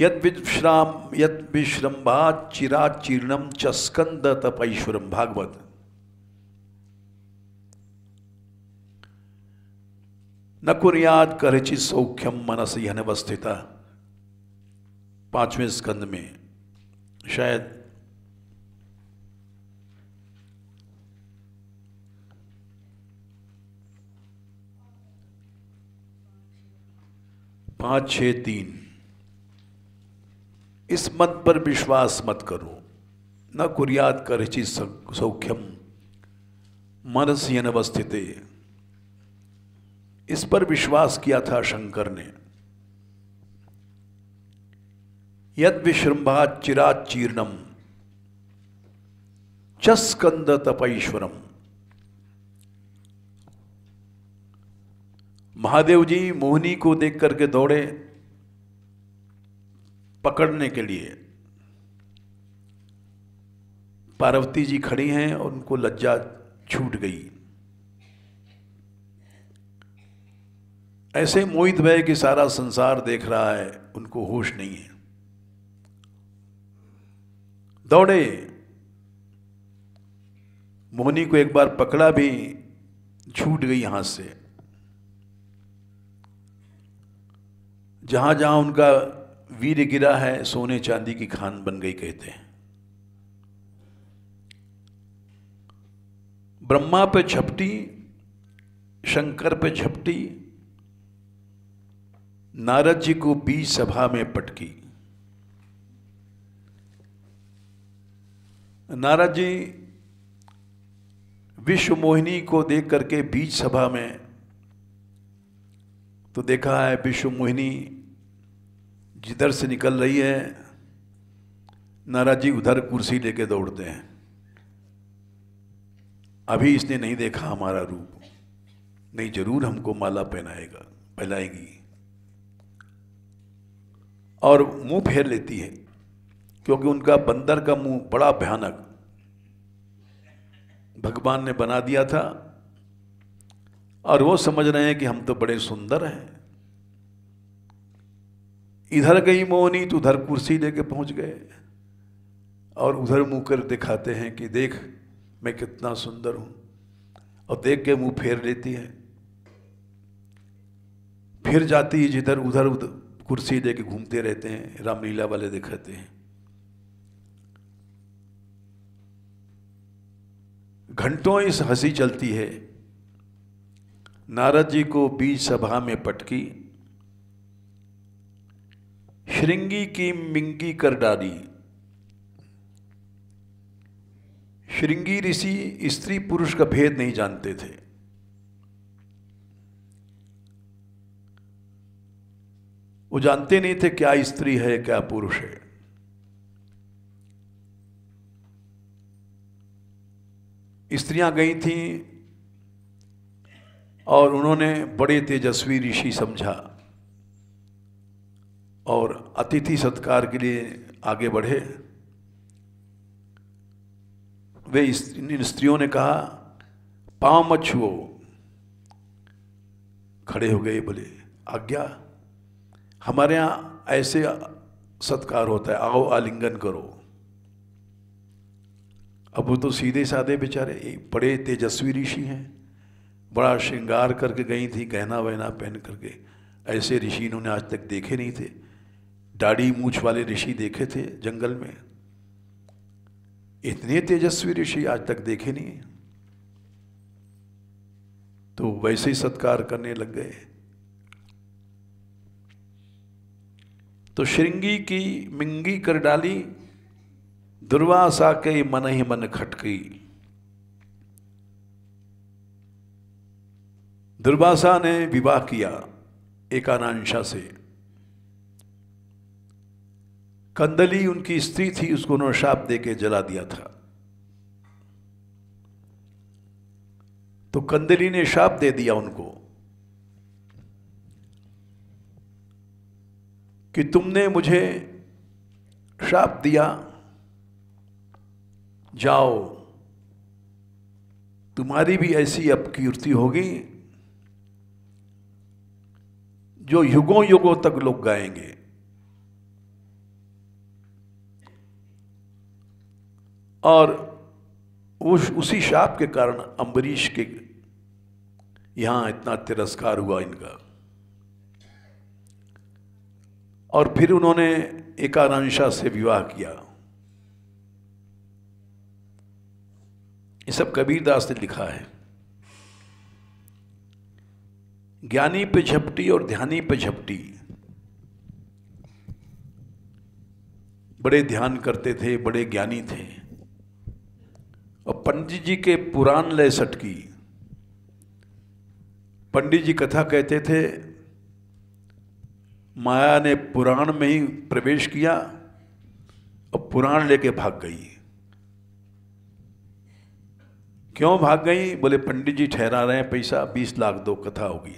यद विश्राम यद विश्रम्भा चिराचीर्णम च स्कंद तपैश्वरम भागवत न कुरियाद करचि सौख्यम मनस यहनवस्थिता पांचवें स्कंद में शायद पांच छ तीन इस मत पर विश्वास मत करो न कुरियात कर सौख्यम मनस यन अवस्थित इस पर विश्वास किया था शंकर ने यद विश्रम्भा चिराचीर्णम चीर्णम चस्कंद तपैश्वरम महादेव जी मोहनी को देख करके दौड़े पकड़ने के लिए पार्वती जी खड़ी हैं और उनको लज्जा छूट गई ऐसे मोहित भय कि सारा संसार देख रहा है उनको होश नहीं है दौड़े मोहनी को एक बार पकड़ा भी छूट गई हाथ से जहां जहां उनका वीर गिरा है सोने चांदी की खान बन गई कहते हैं ब्रह्मा पे झपटी शंकर पे झपटी नारद जी को बीज सभा में पटकी नारद जी विश्व मोहिनी को देख करके बीज सभा में तो देखा है विश्व मोहिनी जिधर से निकल रही है नाराज जी उधर कुर्सी लेके दौड़ते हैं अभी इसने नहीं देखा हमारा रूप नहीं जरूर हमको माला पहनाएगा पहनाएगी और मुंह फेर लेती है क्योंकि उनका बंदर का मुंह बड़ा भयानक भगवान ने बना दिया था और वो समझ रहे हैं कि हम तो बड़े सुंदर हैं इधर गई मोनी तो उधर कुर्सी लेके पहुंच गए और उधर मुंह कर दिखाते हैं कि देख मैं कितना सुंदर हूं और देख के मुंह फेर लेती है फिर जाती है जिधर उधर उधर कुर्सी लेके घूमते रहते हैं रामलीला वाले दिखाते हैं घंटों इस हंसी चलती है नारद जी को बीज सभा में पटकी श्रृंगी की मिंगी कर डाली श्रृंगी ऋषि स्त्री पुरुष का भेद नहीं जानते थे वो जानते नहीं थे क्या स्त्री है क्या पुरुष है स्त्रियां गई थीं और उन्होंने बड़े तेजस्वी ऋषि समझा और अतिथि सत्कार के लिए आगे बढ़े वे इन स्त्रियों ने कहा पाँव मत छुओ खड़े हो गए बोले आज्ञा हमारे यहाँ ऐसे सत्कार होता है आओ आलिंगन करो अब वो तो सीधे साधे बेचारे बड़े तेजस्वी ऋषि हैं बड़ा श्रृंगार करके गई थी गहना वहना पहन करके ऐसे ऋषि इन्होंने आज तक देखे नहीं थे दाढ़ी मूछ वाले ऋषि देखे थे जंगल में इतने तेजस्वी ऋषि आज तक देखे नहीं तो वैसे ही सत्कार करने लग गए तो श्रृंगी की मिंगी कर डाली दुर्वासा के मन ही मन खटकी दुर्वासा ने विवाह किया एकानांशा से कंदली उनकी स्त्री थी उसको उन्होंने शाप दे के जला दिया था तो कंदली ने शाप दे दिया उनको कि तुमने मुझे शाप दिया जाओ तुम्हारी भी ऐसी अपकीर्ति होगी जो युगों युगों तक लोग गाएंगे और उस उसी शाप के कारण अम्बरीश के यहाँ इतना तिरस्कार हुआ इनका और फिर उन्होंने एकारांशा से विवाह किया ये सब कबीरदास ने लिखा है ज्ञानी पे झपटी और ध्यानी पे झपटी बड़े ध्यान करते थे बड़े ज्ञानी थे और पंडित जी के पुराण लय सटकी पंडित जी कथा कहते थे माया ने पुराण में ही प्रवेश किया और पुराण लेके भाग गई क्यों भाग गई बोले पंडित जी ठहरा रहे हैं पैसा बीस लाख दो कथा होगी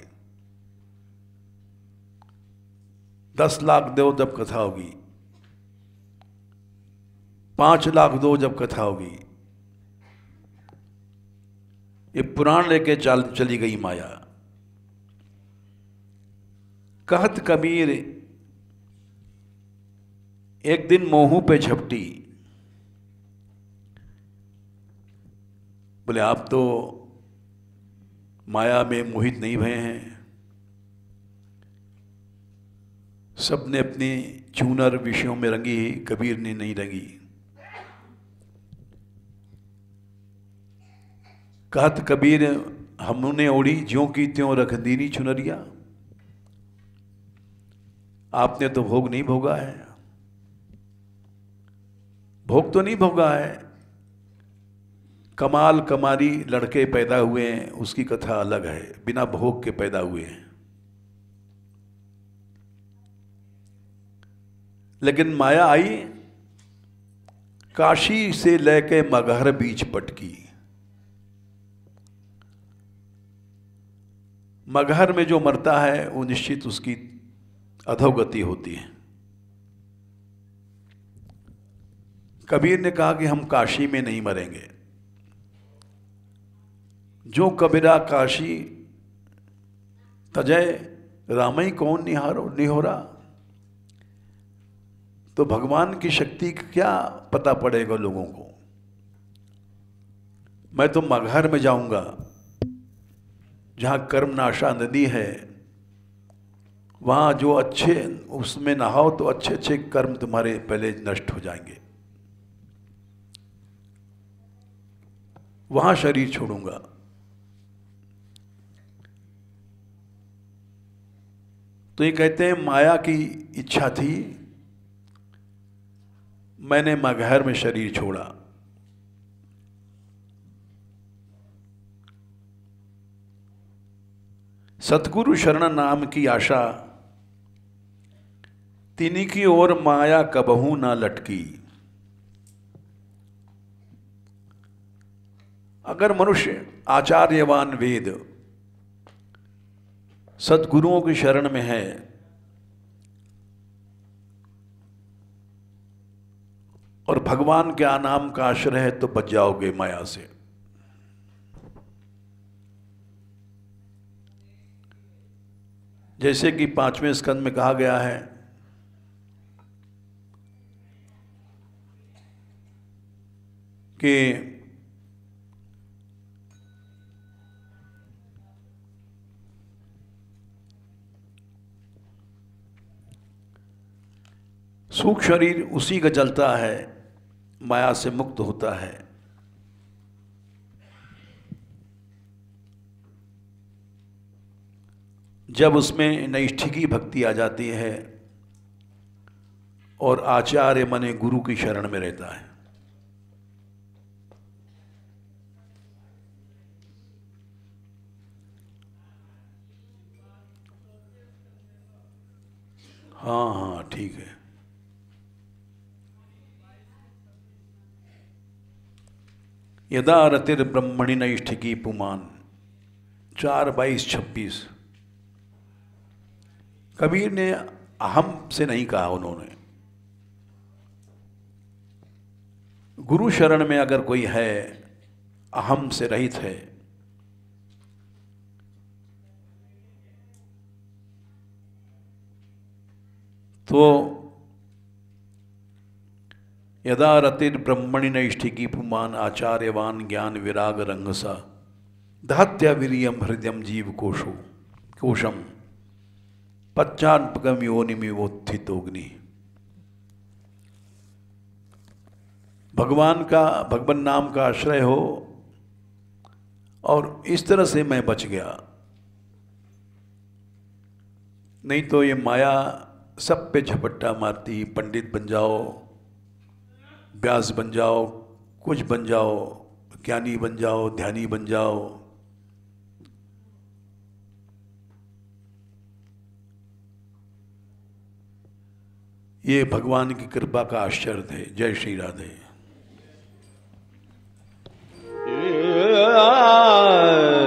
दस लाख दो जब कथा होगी पांच लाख दो जब कथा होगी ये पुराण लेके चल चली गई माया कहत कबीर एक दिन मोहू पे झपटी बोले आप तो माया में मोहित नहीं भय हैं सबने अपने चूनर विषयों में रंगी कबीर ने नहीं रंगी कहत कबीर हमने ओढ़ी ज्यों की त्यों रख नहीं चुनरिया आपने तो भोग नहीं भोगा है भोग तो नहीं भोगा है कमाल कमारी लड़के पैदा हुए हैं उसकी कथा अलग है बिना भोग के पैदा हुए हैं लेकिन माया आई काशी से लेके मगहर बीच पटकी मगहर में जो मरता है वो निश्चित उसकी अधोगति होती है कबीर ने कहा कि हम काशी में नहीं मरेंगे जो कबीरा काशी तजय रामई कौन निहारो निहोरा तो भगवान की शक्ति क्या पता पड़ेगा लोगों को मैं तो मगहर में जाऊंगा जहाँ कर्मनाशा नदी है वहाँ जो अच्छे उसमें नहाओ तो अच्छे अच्छे कर्म तुम्हारे पहले नष्ट हो जाएंगे वहाँ शरीर छोड़ूंगा तो ये कहते हैं माया की इच्छा थी मैंने मगहर में शरीर छोड़ा सतगुरु शरण नाम की आशा तिनी की ओर माया कबहू ना लटकी अगर मनुष्य आचार्यवान वेद सदगुरुओं की शरण में है और भगवान के आनाम का आश्रय है तो बच जाओगे माया से जैसे कि पांचवें स्कंद में कहा गया है कि सूक्ष्म शरीर उसी का जलता है माया से मुक्त होता है जब उसमें नैष्ठिकी की भक्ति आ जाती है और आचार्य मने गुरु की शरण में रहता है हाँ हाँ ठीक है यदा रतिर ब्रह्मणी नैष्ठिकी पुमान चार बाईस छब्बीस कबीर ने अहम से नहीं कहा उन्होंने गुरु शरण में अगर कोई है अहम से रहित है तो यदा रतिर ब्रह्मणि नैष्ठिकी पुमान आचार्यवान ज्ञान विराग रंगसा धात्या वीरियम हृदय जीव कोशो कोशम पच्चानपगम योनि में वो थित भगवान का भगवान नाम का आश्रय हो और इस तरह से मैं बच गया नहीं तो ये माया सब पे झपट्टा मारती पंडित बन जाओ व्यास बन जाओ कुछ बन जाओ ज्ञानी बन जाओ ध्यानी बन जाओ ये भगवान की कृपा का आश्चर्य है जय श्री राधे Yeah.